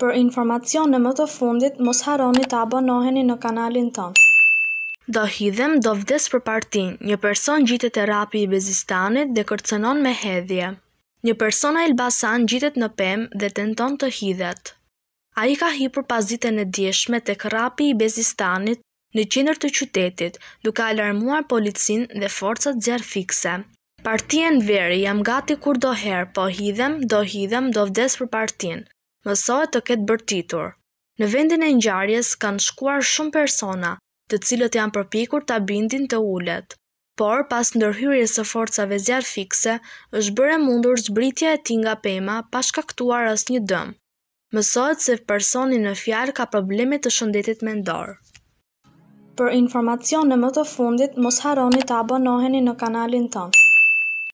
Për informacion në më të fundit, mos haroni të abonoheni në kanalin tonë. Do hidhem do vdes për partin, një person gjitë të rapi i bezistanit dhe kërcenon me hedhje. Një persona ilbasan gjitë në pem dhe tenton të hidhet. A i ka hipur pazite në djeshme të kërapi i bezistanit në qinër të qytetit, duka alarmuar policin dhe forcët zjerë fikse. Partien veri jam gati kur do herë, po hidhem, do hidhem, do vdes për partin mësohet të ketë bërtitur. Në vendin e ngjarjes kanë shkuar shumë persona, të cilët janë përpikur ta bindin të ulet. Por pas ndërhyrjes së forcave zjarë fikse, është bërë mundur zbritja e tij nga pema pa shkaktuar asnjë dëm. Mësohet se personi në fjalë ka probleme të shëndetit mendor. Për informacione më të fundit, mos harroni të abonoheni në kanalin tonë.